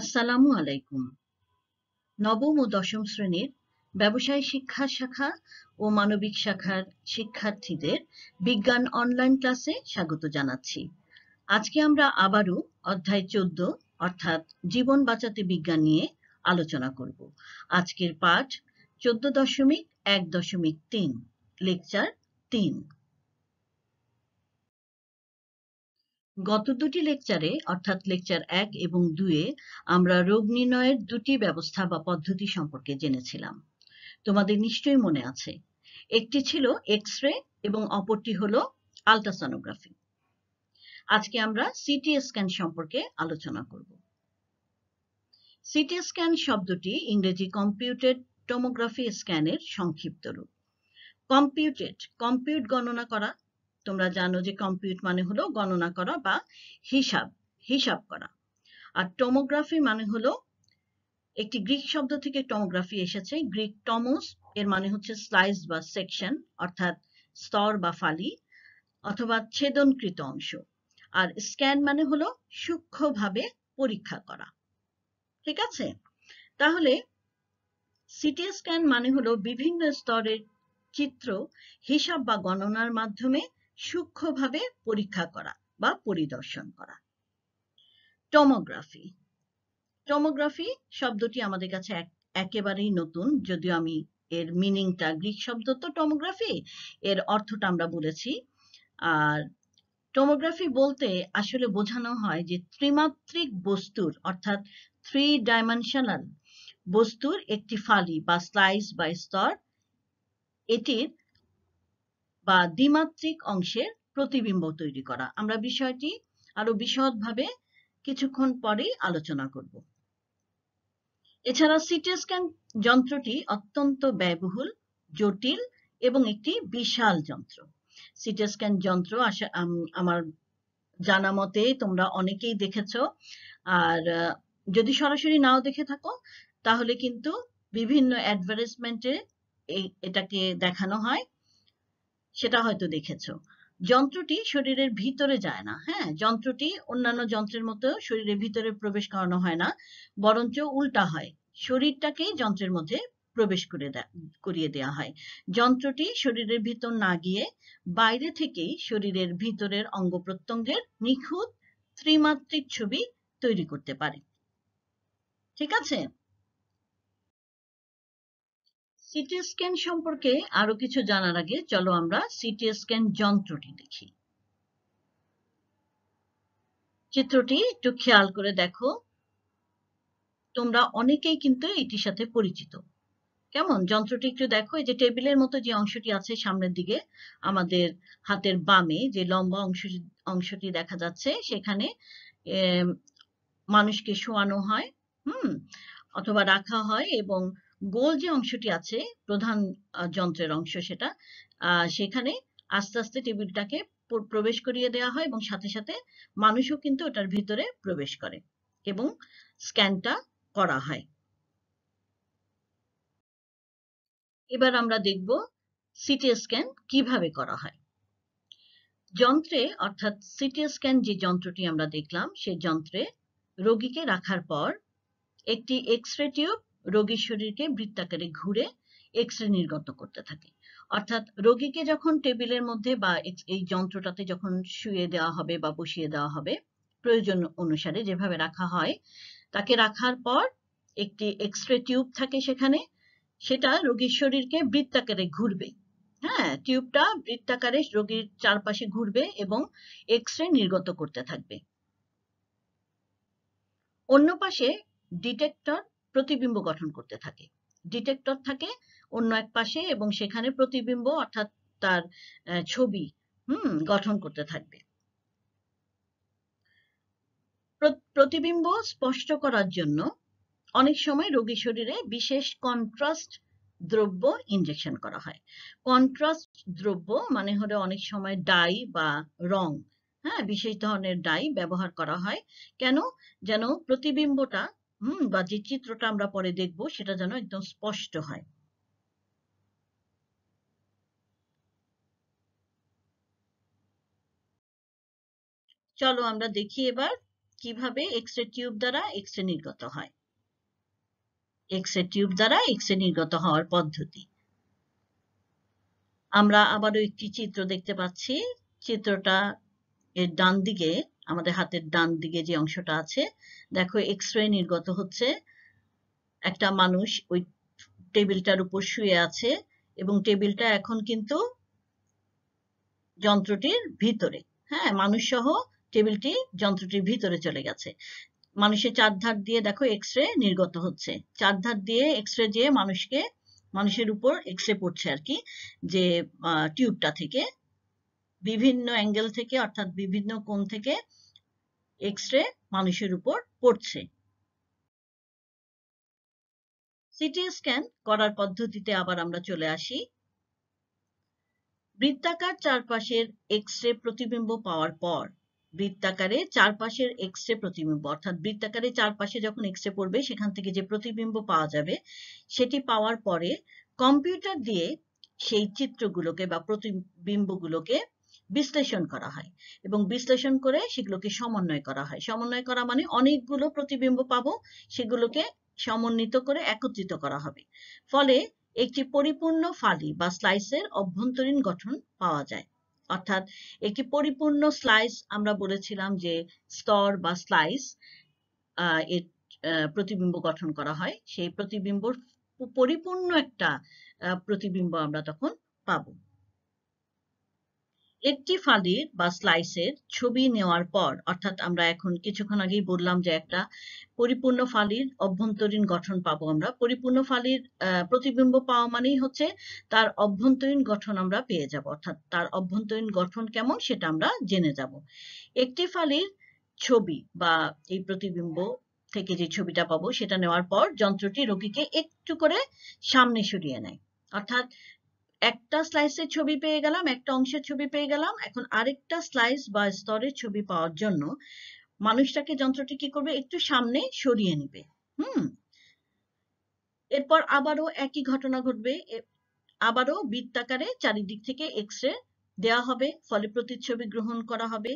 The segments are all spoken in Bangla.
আসসালামু আলাইকুম নবম ও দশম শ্রেণীর ব্যবসায় শিক্ষা শাখা ও মানবিক শাখার শিক্ষার্থীদের বিজ্ঞান অনলাইন ক্লাসে স্বাগত জানাচ্ছি আজকে আমরা আবারও অধ্যায় চোদ্দ অর্থাৎ জীবন বাঁচাতে বিজ্ঞান নিয়ে আলোচনা করব আজকের পাঠ চোদ্দ দশমিক এক দশমিক তিন লেকচার তিন গত দুটি লেকচারে অর্থাৎ লেকচার এক এবং দুয়ে আমরা রোগ নির্ণয়ের দুটি ব্যবস্থা বা পদ্ধতি সম্পর্কে জেনেছিলাম তোমাদের নিশ্চয়ই মনে আছে একটি ছিল এক্স রে এবং অপরটি হল আলট্রাসনোগ্রাফি আজকে আমরা সিটি স্ক্যান সম্পর্কে আলোচনা করব সিটি স্ক্যান শব্দটি ইংরেজি কম্পিউটেড টোমোগ্রাফি স্ক্যানের সংক্ষিপ্ত রূপ কম্পিউটেড কম্পিউট গণনা করা তোমরা জানো যে কম্পিউট মানে হলো গণনা করা বা হিসাব হিসাব করা আর টমোগ্রাফি মানে হলো একটি গ্রিক শব্দ থেকে টমোগ্রাফি এসেছে গ্রিক টমোস এর মানে হচ্ছে স্লাইস বা সেকশন অর্থাৎ স্তর বা ফালি অথবা ছেদনকৃত অংশ আর স্ক্যান মানে হলো সূক্ষ্মভাবে পরীক্ষা করা ঠিক আছে তাহলে সিটি স্ক্যান মানে হলো বিভিন্ন স্তরের চিত্র হিসাব বা গণনার মাধ্যমে সূক্ষ্মভাবে পরীক্ষা করা বা পরিদর্শন করা টমোগ্রাফি টমোগ্রাফি শব্দটি আমাদের কাছে একেবারেই নতুন যদিও আমি এর মিনিংটা গ্রিক শব্দ তো টমোগ্রাফি এর অর্থটা আমরা বলেছি আর টমোগ্রাফি বলতে আসলে বোঝানো হয় যে ত্রিমাত্রিক বস্তুর অর্থাৎ থ্রি ডাইমেনশনাল বস্তুর একটি ফালি বা স্লাইস বা স্তর এটির বা দ্বিমাত্রিক অংশের প্রতিবিম্ব তৈরি করা আমরা বিষয়টি আরো বিশদভাবে কিছুক্ষণ পরেই আলোচনা করব এছাড়া সিটি স্ক্যান যন্ত্রটি অত্যন্ত ব্যয়বহুল জটিল এবং একটি বিশাল যন্ত্র সিটি স্ক্যান যন্ত্র আশা আমার জানা মতে তোমরা অনেকেই দেখেছ আর যদি সরাসরি নাও দেখে থাকো তাহলে কিন্তু বিভিন্ন অ্যাডভার্টাইজমেন্টে এটাকে দেখানো হয় সেটা হয়তো দেখেছো যন্ত্রটি শরীরের ভিতরে যায় না হ্যাঁ যন্ত্রটি অন্যান্য যন্ত্রের মতো শরীরের ভিতরে প্রবেশ করানো হয় না বরঞ্চ উল্টা হয় শরীরটাকেই যন্ত্রের মধ্যে প্রবেশ করে করিয়ে দেয়া হয় যন্ত্রটি শরীরের ভিতর না গিয়ে বাইরে থেকেই শরীরের ভিতরের অঙ্গ প্রত্যঙ্গের নিখুঁত ত্রিমাত্রিক ছবি তৈরি করতে পারে ঠিক আছে সিটি স্ক্যান সম্পর্কে আরো কিছু জানার আগে চলো আমরা সিটি স্ক্যান যন্ত্রটি দেখি চিত্রটি একটু খেয়াল করে দেখো তোমরা অনেকেই কিন্তু এটির সাথে পরিচিত কেমন যন্ত্রটি একটু দেখো এই যে টেবিলের মতো যে অংশটি আছে সামনের দিকে আমাদের হাতের বামে যে লম্বা অংশ অংশটি দেখা যাচ্ছে সেখানে মানুষকে শোয়ানো হয় হুম অথবা রাখা হয় এবং গোল যে অংশটি আছে প্রধান যন্ত্রের অংশ সেটা সেখানে আস্তে আস্তে টেবিলটাকে প্রবেশ করিয়ে দেওয়া হয় এবং সাথে সাথে মানুষও কিন্তু ওটার ভিতরে প্রবেশ করে এবং স্ক্যানটা করা হয় এবার আমরা দেখব সিটি স্ক্যান কিভাবে করা হয় যন্ত্রে অর্থাৎ সিটি স্ক্যান যে যন্ত্রটি আমরা দেখলাম সেই যন্ত্রে রোগীকে রাখার পর একটি এক্সরে টিউব রোগীর শরীরকে বৃত্তাকারে ঘুরে এক্স রে নির্গত করতে থাকে অর্থাৎ রোগীকে যখন টেবিলের মধ্যে বা এই যন্ত্রটাতে যখন শুয়ে দেওয়া হবে বা বসিয়ে দেওয়া হবে প্রয়োজন অনুসারে যেভাবে রাখা হয় তাকে রাখার পর একটি এক্স রে টিউব থাকে সেখানে সেটা রোগীর শরীরকে বৃত্তাকারে ঘুরবে হ্যাঁ টিউবটা বৃত্তাকারে রোগীর চারপাশে ঘুরবে এবং এক্স রে নির্গত করতে থাকবে অন্য পাশে ডিটেক্টর প্রতিবিম্ব গঠন করতে থাকে ডিটেক্টর থাকে অন্য এক পাশে এবং সেখানে প্রতিবিম্ব অর্থাৎ তার ছবি হুম গঠন করতে থাকবে প্রতিবিম্ব স্পষ্ট করার জন্য অনেক সময় রোগী শরীরে বিশেষ কন্ট্রাস্ট দ্রব্য ইনজেকশন করা হয় কন্ট্রাস্ট দ্রব্য মানে হলো অনেক সময় ডাই বা রং হ্যাঁ বিশেষ ধরনের ডাই ব্যবহার করা হয় কেন যেন প্রতিবিম্বটা হম বা যে চিত্রটা আমরা পরে দেখব সেটা যেন একদম স্পষ্ট হয় চলো আমরা দেখি এবার কিভাবে এক্সরে টিউব দ্বারা এক্সরে নির্গত হয় এক্সরে টিউব দ্বারা এক্সরে নির্গত হওয়ার পদ্ধতি আমরা আবারও একটি চিত্র দেখতে পাচ্ছি চিত্রটা এর ডান দিকে আমাদের হাতের ডান দিকে যে অংশটা আছে দেখো এক্স রে নির্গত হচ্ছে একটা মানুষ ওই টেবিলটার উপর শুয়ে আছে এবং টেবিলটা এখন কিন্তু যন্ত্রটির ভিতরে হ্যাঁ মানুষ সহ টেবিলটি যন্ত্রটির ভিতরে চলে গেছে মানুষের চারধার দিয়ে দেখো এক্স রে নির্গত হচ্ছে চারধার দিয়ে এক্স রে দিয়ে মানুষকে মানুষের উপর এক্স রে পড়ছে আর কি যে টিউবটা থেকে বিভিন্ন অ্যাঙ্গেল থেকে অর্থাৎ বিভিন্ন কোণ থেকে এক্স রে মানুষের উপর পড়ছে সিটি স্ক্যান করার পদ্ধতিতে আবার আমরা চলে আসি বৃত্তাকার চারপাশের এক্স রে প্রতিবিম্ব পাওয়ার পর বৃত্তাকারে চারপাশের এক্স রে প্রতিবিম্ব অর্থাৎ বৃত্তাকারে চারপাশে যখন এক্স রে পড়বে সেখান থেকে যে প্রতিবিম্ব পাওয়া যাবে সেটি পাওয়ার পরে কম্পিউটার দিয়ে সেই চিত্রগুলোকে বা প্রতিবিম্বগুলোকে বিশ্লেষণ করা হয় এবং বিশ্লেষণ করে সেগুলোকে সমন্বয় করা হয় সমন্বয় করা মানে অনেকগুলো প্রতিবিম্ব পাবো সেগুলোকে সমন্বিত করে একত্রিত করা হবে ফলে একটি পরিপূর্ণ ফালি বা স্লাইসের অভ্যন্তরীণ গঠন পাওয়া যায় অর্থাৎ একটি পরিপূর্ণ স্লাইস আমরা বলেছিলাম যে স্তর বা স্লাইস এর প্রতিবিম্ব গঠন করা হয় সেই প্রতিবিম্ব পরিপূর্ণ একটা প্রতিবিম্ব আমরা তখন পাবো একটি ফালির বা স্লাইসের ছবি নেওয়ার পর অর্থাৎ আমরা এখন কিছুক্ষণ আগেই বললাম যে একটা পরিপূর্ণ ফালির অভ্যন্তরীণ গঠন পাবো আমরা পরিপূর্ণ ফালির প্রতিবিম্ব পাওয়া মানেই হচ্ছে তার অভ্যন্তরীণ গঠন আমরা পেয়ে যাব অর্থাৎ তার অভ্যন্তরীণ গঠন কেমন সেটা আমরা জেনে যাব একটি ফালির ছবি বা এই প্রতিবিম্ব থেকে যে ছবিটা পাবো সেটা নেওয়ার পর যন্ত্রটি রোগীকে একটু করে সামনে সরিয়ে নেয় অর্থাৎ একটা স্লাইসের ছবি পেয়ে গেলাম একটা অংশের ছবি পেয়ে গেলাম এখন আরেকটা স্লাইস বা স্তরের ছবি পাওয়ার জন্য মানুষটাকে যন্ত্রটি কি করবে একটু সামনে সরিয়ে নিবে হুম এরপর আবারও একই ঘটনা ঘটবে আবারও বৃত্তাকারে চারিদিক থেকে এক্স রে দেওয়া হবে ফলে প্রতিচ্ছবি গ্রহণ করা হবে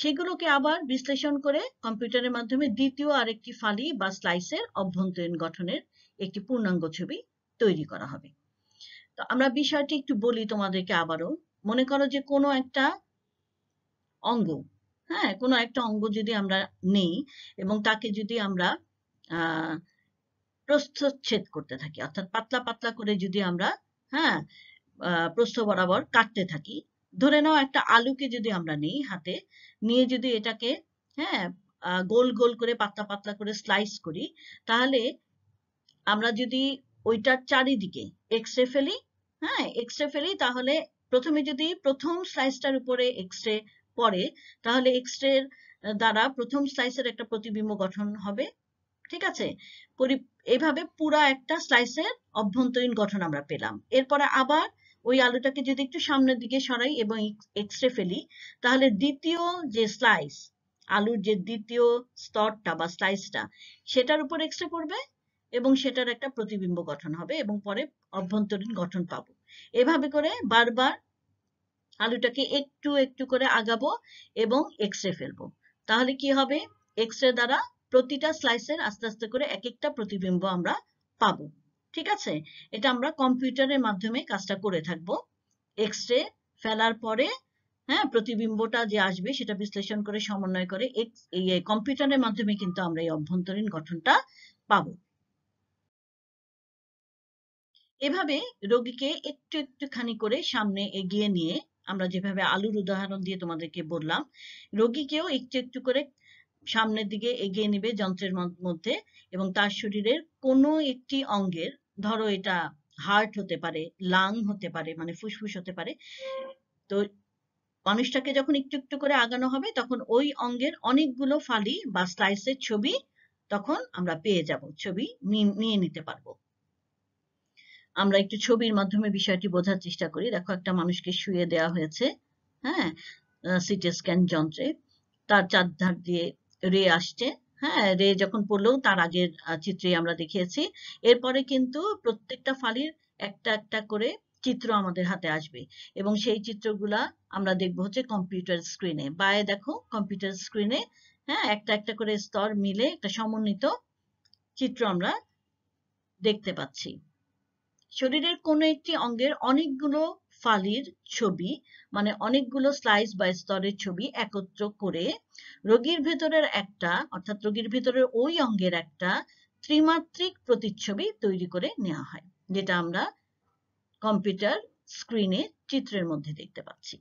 সেগুলোকে আবার বিশ্লেষণ করে কম্পিউটারের মাধ্যমে দ্বিতীয় আরেকটি ফালি বা স্লাইসের অভ্যন্তরীণ গঠনের একটি পূর্ণাঙ্গ ছবি তৈরি করা হবে তো আমরা বিষয়টি একটু বলি তোমাদেরকে আবারও মনে করো যে কোনো একটা অঙ্গ হ্যাঁ কোনো একটা অঙ্গ যদি আমরা নেই এবং তাকে যদি আমরা প্রস্থচ্ছেদ করতে থাকি অর্থাৎ পাতলা পাতলা করে যদি আমরা হ্যাঁ প্রস্থ বরাবর কাটতে থাকি ধরে নাও একটা আলুকে যদি আমরা নেই হাতে নিয়ে যদি এটাকে হ্যাঁ গোল গোল করে পাতলা পাতলা করে স্লাইস করি তাহলে আমরা যদি ওইটার চারিদিকে এক্সরে ফেলি হ্যাঁ এক্সরে ফেলি তাহলে প্রথমে যদি প্রথম স্লাইসটার উপরে এক্সরে পড়ে তাহলে এক্সরে দ্বারা প্রথম স্লাইসের একটা প্রতিবিম্ব গঠন হবে ঠিক আছে এভাবে পুরা একটা স্লাইসের অভ্যন্তরীণ গঠন আমরা পেলাম এরপরে আবার ওই আলুটাকে যদি একটু সামনের দিকে সরাই এবং এক্সরে ফেলি তাহলে দ্বিতীয় যে স্লাইস আলুর যে দ্বিতীয় স্তরটা বা স্লাইসটা সেটার উপর এক্সরে পড়বে এবং সেটার একটা প্রতিবিম্ব গঠন হবে এবং পরে অভ্যন্তরীণ গঠন পাবো এভাবে করে বারবার আলুটাকে একটু একটু করে আগাবো এবং এক্সরে ফেলবো তাহলে কি হবে এক্সরে দ্বারা প্রতিটা স্লাইসের আস্তে আস্তে করে এক একটা প্রতিবিম্ব আমরা পাবো ঠিক আছে এটা আমরা কম্পিউটারের মাধ্যমে কাজটা করে থাকবো এক্সরে ফেলার পরে হ্যাঁ প্রতিবিম্বটা যে আসবে সেটা বিশ্লেষণ করে সমন্বয় করে কম্পিউটারের মাধ্যমে কিন্তু আমরা এই অভ্যন্তরীণ গঠনটা পাবো এভাবে রোগীকে একটু একটুখানি করে সামনে এগিয়ে নিয়ে আমরা যেভাবে আলুর উদাহরণ দিয়ে তোমাদেরকে বললাম রোগীকেও একটু একটু করে সামনের দিকে এগিয়ে নেবে যন্ত্রের মধ্যে এবং তার শরীরের কোনো একটি অঙ্গের ধরো এটা হার্ট হতে পারে লাং হতে পারে মানে ফুসফুস হতে পারে তো মানুষটাকে যখন একটু একটু করে আগানো হবে তখন ওই অঙ্গের অনেকগুলো ফালি বা স্লাইসের ছবি তখন আমরা পেয়ে যাব ছবি নিয়ে নিতে পারবো আমরা একটু ছবির মাধ্যমে বিষয়টি বোঝার চেষ্টা করি দেখো একটা মানুষকে শুয়ে দেওয়া হয়েছে হ্যাঁ সিটি স্ক্যান যন্ত্রে তার চারধার দিয়ে রে আসছে হ্যাঁ রে যখন পড়লেও তার আগের চিত্রে আমরা দেখিয়েছি এরপরে কিন্তু প্রত্যেকটা ফালির একটা একটা করে চিত্র আমাদের হাতে আসবে এবং সেই চিত্রগুলা আমরা দেখবো হচ্ছে কম্পিউটার স্ক্রিনে বায়ে দেখো কম্পিউটার স্ক্রিনে হ্যাঁ একটা একটা করে স্তর মিলে একটা সমন্বিত চিত্র আমরা দেখতে পাচ্ছি শরীরের কোন একটি অঙ্গের অনেকগুলো ফালির ছবি মানে অনেকগুলো স্লাইস বা স্তরের ছবি একত্র করে রোগীর ভেতরের একটা অর্থাৎ রোগীর ভেতরের ওই অঙ্গের একটা ত্রিমাত্রিক প্রতিচ্ছবি তৈরি করে নেওয়া হয় যেটা আমরা কম্পিউটার স্ক্রিনে চিত্রের মধ্যে দেখতে পাচ্ছি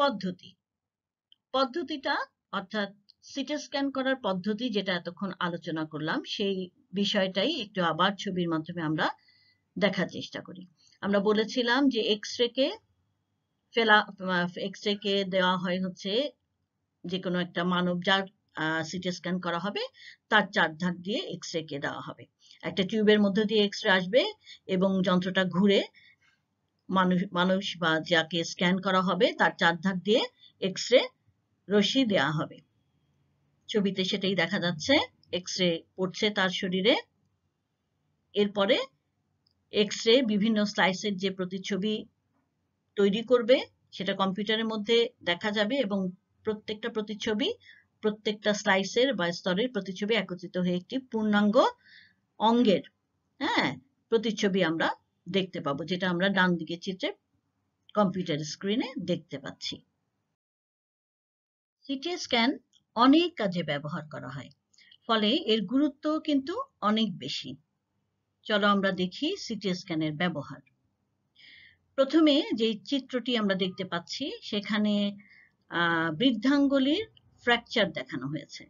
পদ্ধতি পদ্ধতিটা অর্থাৎ সিটি স্ক্যান করার পদ্ধতি যেটা এতক্ষণ আলোচনা করলাম সেই বিষয়টাই একটু আবার ছবির মাধ্যমে আমরা দেখার চেষ্টা করি আমরা বলেছিলাম যে এক্স রেকে ফেলা এক্স রেকে দেওয়া হয় হচ্ছে যে কোনো একটা মানব যার সিটি স্ক্যান করা হবে তার চার ধাক দিয়ে এক্স রে কে দেওয়া হবে একটা টিউবের মধ্যে দিয়ে এক্স রে আসবে এবং যন্ত্রটা ঘুরে মানুষ মানুষ বা যাকে স্ক্যান করা হবে তার চার ধাক দিয়ে এক্স রে রশি দেওয়া হবে ছবিতে সেটাই দেখা যাচ্ছে এক্স রে পড়ছে তার শরীরে এরপরে এক্স রে বিভিন্ন স্লাইসের যে প্রতিচ্ছবি তৈরি করবে সেটা কম্পিউটারের মধ্যে দেখা যাবে এবং প্রত্যেকটা প্রতিচ্ছবি প্রত্যেকটা স্লাইসের বা স্তরের প্রতিচ্ছবি একত্রিত হয়ে একটি পূর্ণাঙ্গ অঙ্গের হ্যাঁ প্রতিচ্ছবি আমরা দেখতে পাবো যেটা আমরা ডান দিকে চিত্রে কম্পিউটার স্ক্রিনে দেখতে পাচ্ছি সিটি স্ক্যান অনেক কাজে ব্যবহার করা হয় ফলে এর গুরুত্ব কিন্তু অনেক বেশি চলো আমরা দেখি সিটি স্ক্যানের ব্যবহার প্রথমে যে চিত্রটি আমরা দেখতে পাচ্ছি সেখানে বৃদ্ধাঙ্গুলির ফ্র্যাকচার দেখানো হয়েছে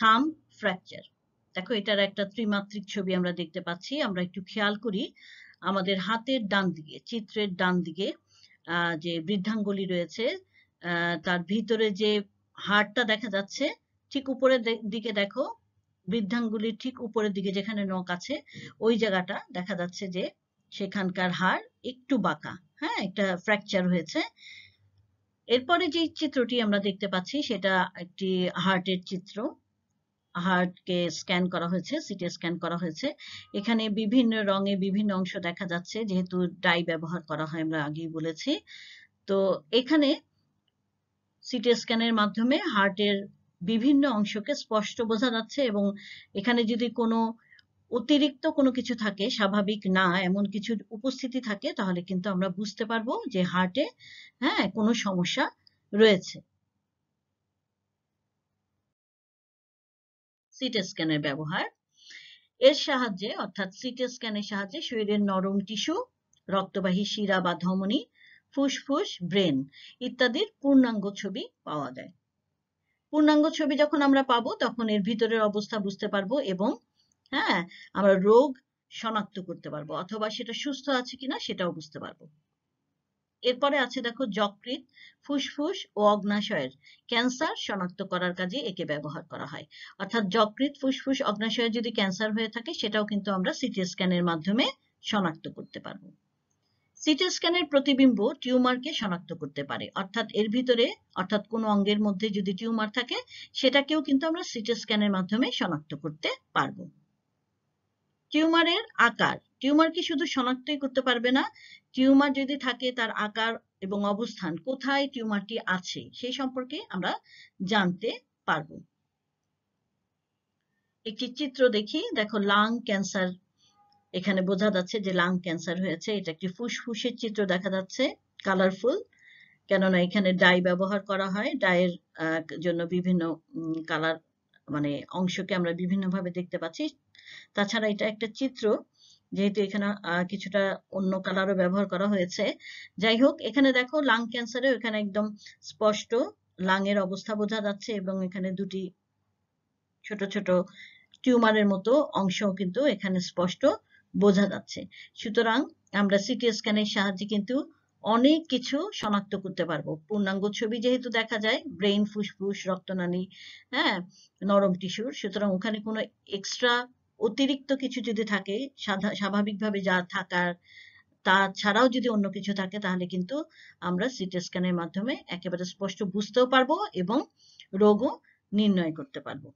থাম ফ্র্যাকচার দেখো এটার একটা ত্রিমাত্রিক ছবি আমরা দেখতে পাচ্ছি আমরা একটু খেয়াল করি আমাদের হাতের ডান দিকে চিত্রের ডান দিকে যে বৃদ্ধাঙ্গুলি রয়েছে তার ভিতরে যে হাড়টা দেখা যাচ্ছে ঠিক উপরের দিকে দেখো বৃদ্ধাঙ্গুলির ঠিক উপরের দিকে যেখানে নখ আছে ওই জায়গাটা দেখা যাচ্ছে যে সেখানকার হার একটু বাঁকা হ্যাঁ একটা ফ্র্যাকচার হয়েছে এরপরে যে চিত্রটি আমরা দেখতে পাচ্ছি সেটা একটি হার্টের চিত্র হার্টকে স্ক্যান করা হয়েছে সিটি স্ক্যান করা হয়েছে এখানে বিভিন্ন রঙে বিভিন্ন অংশ দেখা যাচ্ছে যেহেতু ডাই ব্যবহার করা হয় আমরা আগেই বলেছি তো এখানে সিটি স্ক্যানের মাধ্যমে হার্টের বিভিন্ন অংশকে স্পষ্ট বোঝা যাচ্ছে এবং এখানে যদি কোনো অতিরিক্ত কোনো কিছু থাকে স্বাভাবিক না এমন কিছু উপস্থিতি থাকে তাহলে কিন্তু আমরা বুঝতে পারবো যে হার্টে হ্যাঁ কোনো সমস্যা রয়েছে সিটি স্ক্যানের ব্যবহার এর সাহায্যে অর্থাৎ সিটি স্ক্যানের সাহায্যে শরীরের নরম টিস্যু রক্তবাহী শিরা বা ধমনী ফুসফুস ব্রেন ইত্যাদির পূর্ণাঙ্গ ছবি পাওয়া যায় পূর্ণাঙ্গ ছবি যখন আমরা পাবো তখন এর ভিতরের অবস্থা বুঝতে পারবো এবং হ্যাঁ আমরা রোগ শনাক্ত করতে পারবো অথবা সেটা সুস্থ আছে কিনা সেটাও বুঝতে পারবো এরপরে আছে দেখো যকৃত ফুসফুস ও অগ্নাশয়ের ক্যান্সার শনাক্ত করার কাজে একে ব্যবহার করা হয় অর্থাৎ যকৃত ফুসফুস অগ্নাশয়ের যদি ক্যান্সার হয়ে থাকে সেটাও কিন্তু আমরা সিটি স্ক্যানের মাধ্যমে শনাক্ত করতে পারবো সিটি স্ক্যানের প্রতিবিম্ব টিউমারকে শনাক্ত করতে পারে অর্থাৎ এর ভিতরে অর্থাৎ কোনো অঙ্গের মধ্যে যদি টিউমার থাকে সেটাকেও কিন্তু আমরা সিটি স্ক্যানের মাধ্যমে শনাক্ত করতে পারব টিউমারের আকার টিউমার কি শুধু শনাক্তই করতে পারবে না টিউমার যদি থাকে তার আকার এবং অবস্থান কোথায় টিউমারটি আছে সেই সম্পর্কে আমরা জানতে পারব একটি চিত্র দেখি দেখো লাং ক্যান্সার এখানে বোঝা যাচ্ছে যে লাং ক্যান্সার হয়েছে এটা একটি ফুসফুসের চিত্র দেখা যাচ্ছে কালারফুল কেননা এখানে ডাই ব্যবহার করা হয় ডায়ের জন্য বিভিন্ন কালার মানে অংশকে আমরা বিভিন্নভাবে দেখতে পাচ্ছি তাছাড়া এটা একটা চিত্র যেহেতু এখানে কিছুটা অন্য কালারও ব্যবহার করা হয়েছে যাই হোক এখানে দেখো লাং ক্যান্সারে এখানে একদম স্পষ্ট লাং এর অবস্থা বোঝা যাচ্ছে এবং এখানে দুটি ছোট ছোট টিউমারের মতো অংশও কিন্তু এখানে স্পষ্ট বোঝা যাচ্ছে সুতরাং আমরা সিটি স্ক্যানের সাহায্যে কিন্তু অনেক কিছু শনাক্ত করতে পারবো পূর্ণাঙ্গ ছবি যেহেতু দেখা যায় ব্রেইন ফুসফুস রক্তনালী হ্যাঁ নরম টিস্যুর সুতরাং ওখানে কোনো এক্সট্রা অতিরিক্ত কিছু যদি থাকে স্বাভাবিকভাবে যা থাকার তা ছাড়াও যদি অন্য কিছু থাকে তাহলে কিন্তু আমরা সিটি স্ক্যানের মাধ্যমে একেবারে স্পষ্ট বুঝতেও পারবো এবং রোগও নির্ণয় করতে পারবো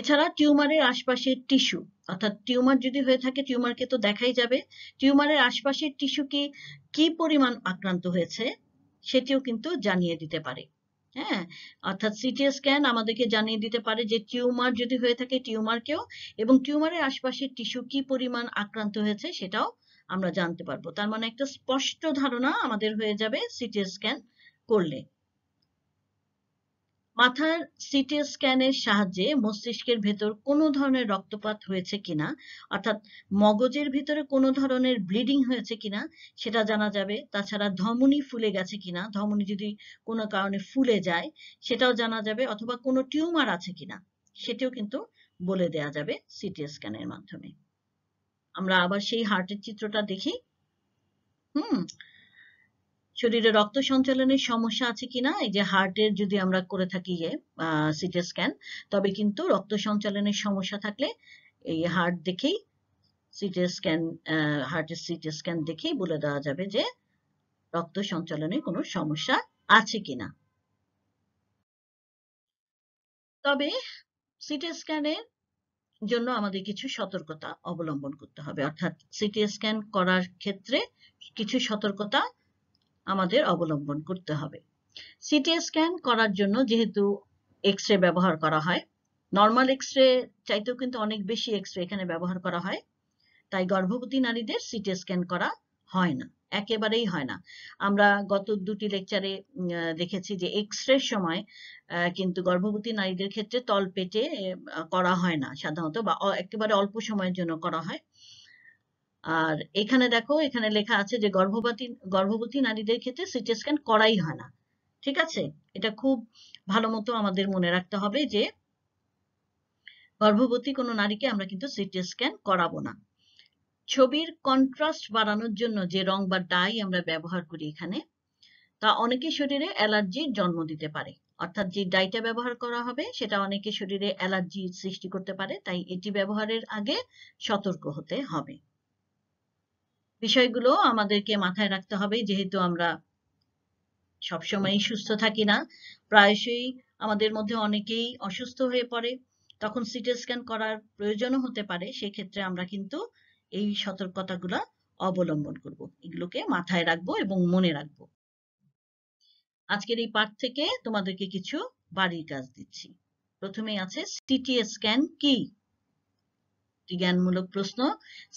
এছাড়া টিউমারের আশপাশের টিস্যু অর্থাৎ টিউমার যদি হয়ে থাকে টিউমারকে তো দেখাই যাবে টিউমারের আশপাশের টিস্যু কি কি পরিমাণ আক্রান্ত হয়েছে সেটিও কিন্তু জানিয়ে দিতে পারে হ্যাঁ অর্থাৎ সিটি স্ক্যান আমাদেরকে জানিয়ে দিতে পারে যে টিউমার যদি হয়ে থাকে টিউমারকেও এবং টিউমারের আশপাশের টিস্যু কি পরিমাণ আক্রান্ত হয়েছে সেটাও আমরা জানতে পারবো তার মানে একটা স্পষ্ট ধারণা আমাদের হয়ে যাবে সিটি স্ক্যান করলে মাথার সিটি স্ক্যানের সাহায্যে মস্তিষ্কের ভেতর কোনো ধরনের রক্তপাত হয়েছে কিনা অর্থাৎ মগজের ভিতরে কোনো ধরনের ব্লিডিং হয়েছে কিনা সেটা জানা যাবে তাছাড়া ধমনি ফুলে গেছে কিনা ধমনি যদি কোনো কারণে ফুলে যায় সেটাও জানা যাবে অথবা কোনো টিউমার আছে কিনা সেটিও কিন্তু বলে দেয়া যাবে সিটি স্ক্যানের মাধ্যমে আমরা আবার সেই হার্টের চিত্রটা দেখি হুম শরীরে রক্ত সঞ্চালনের সমস্যা আছে কিনা এই যে হার্টের যদি আমরা করে থাকি ইয়ে সিটি স্ক্যান তবে কিন্তু রক্ত সঞ্চালনের সমস্যা থাকলে এই হার্ট দেখেই সিটি স্ক্যান হার্টের সিটি স্ক্যান দেখেই বলে দেওয়া যাবে যে রক্ত সঞ্চালনে কোনো সমস্যা আছে কিনা তবে সিটি স্ক্যানের জন্য আমাদের কিছু সতর্কতা অবলম্বন করতে হবে অর্থাৎ সিটি স্ক্যান করার ক্ষেত্রে কিছু সতর্কতা আমাদের অবলম্বন করতে হবে সিটি স্ক্যান করার জন্য যেহেতু এক্স রে ব্যবহার করা হয় নর্মাল এক্স রে চাইতেও কিন্তু অনেক বেশি এক্স রে এখানে ব্যবহার করা হয় তাই গর্ভবতী নারীদের সিটি স্ক্যান করা হয় না একেবারেই হয় না আমরা গত দুটি লেকচারে দেখেছি যে এক্স রের সময় কিন্তু গর্ভবতী নারীদের ক্ষেত্রে তলপেটে করা হয় না সাধারণত বা একেবারে অল্প সময়ের জন্য করা হয় আর এখানে দেখো এখানে লেখা আছে যে গর্ভবতী গর্ভবতী নারীদের ক্ষেত্রে সিটি স্ক্যান করাই হয় না ঠিক আছে এটা খুব ভালো মতো আমাদের মনে রাখতে হবে যে গর্ভবতী কোনো নারীকে আমরা কিন্তু সিটি স্ক্যান করাবো না ছবির কন্ট্রাস্ট বাড়ানোর জন্য যে রং বা ডাই আমরা ব্যবহার করি এখানে তা অনেকে শরীরে অ্যালার্জির জন্ম দিতে পারে অর্থাৎ যে ডাইটা ব্যবহার করা হবে সেটা অনেকে শরীরে অ্যালার্জি সৃষ্টি করতে পারে তাই এটি ব্যবহারের আগে সতর্ক হতে হবে বিষয়গুলো আমাদেরকে মাথায় রাখতে হবে যেহেতু আমরা সবসময় সুস্থ থাকি না প্রায়শই আমাদের মধ্যে অনেকেই অসুস্থ হয়ে পড়ে তখন সিটি স্ক্যান করার প্রয়োজনও হতে পারে সেই ক্ষেত্রে আমরা কিন্তু এই সতর্কতাগুলো অবলম্বন করব এগুলোকে মাথায় রাখবো এবং মনে রাখবো আজকের এই পাঠ থেকে তোমাদেরকে কিছু বাড়ির কাজ দিচ্ছি প্রথমে আছে সিটি স্ক্যান কি জ্ঞানমূলক প্রশ্ন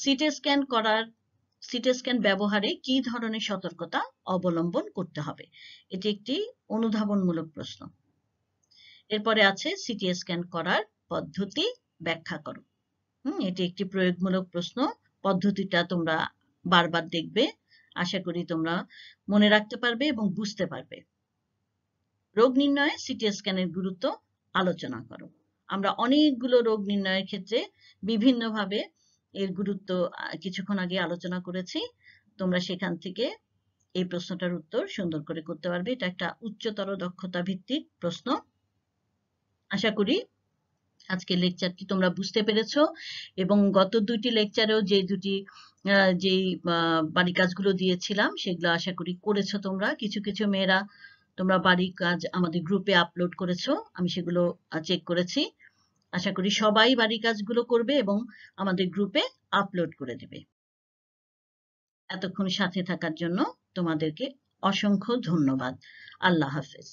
সিটি স্ক্যান করার সিটি স্ক্যান ব্যবহারে কি ধরনের সতর্কতা অবলম্বন করতে হবে এটি একটি অনুধাবনমূলক প্রশ্ন এরপরে আছে সিটি স্ক্যান করার পদ্ধতি ব্যাখ্যা করো হুম এটি একটি প্রয়োগমূলক প্রশ্ন পদ্ধতিটা তোমরা বারবার দেখবে আশা করি তোমরা মনে রাখতে পারবে এবং বুঝতে পারবে রোগ নির্ণয়ে সিটি স্ক্যানের গুরুত্ব আলোচনা করো আমরা অনেকগুলো রোগ নির্ণয়ের ক্ষেত্রে বিভিন্নভাবে ভাবে এর গুরুত্ব কিছুক্ষণ আগে আলোচনা করেছি তোমরা সেখান থেকে এই প্রশ্নটার উত্তর সুন্দর করে করতে পারবে এটা একটা উচ্চতর দক্ষতা ভিত্তিক প্রশ্ন আশা করি আজকের লেকচারটি তোমরা বুঝতে পেরেছো এবং গত দুইটি লেকচারেও যে দুটি যে বাড়ি কাজগুলো দিয়েছিলাম সেগুলো আশা করি করেছো তোমরা কিছু কিছু মেয়েরা তোমরা বাড়ি কাজ আমাদের গ্রুপে আপলোড করেছো আমি সেগুলো চেক করেছি আশা করি সবাই বাড়ির কাজগুলো করবে এবং আমাদের গ্রুপে আপলোড করে দেবে এতক্ষণ সাথে থাকার জন্য তোমাদেরকে অসংখ্য ধন্যবাদ আল্লাহ হাফেজ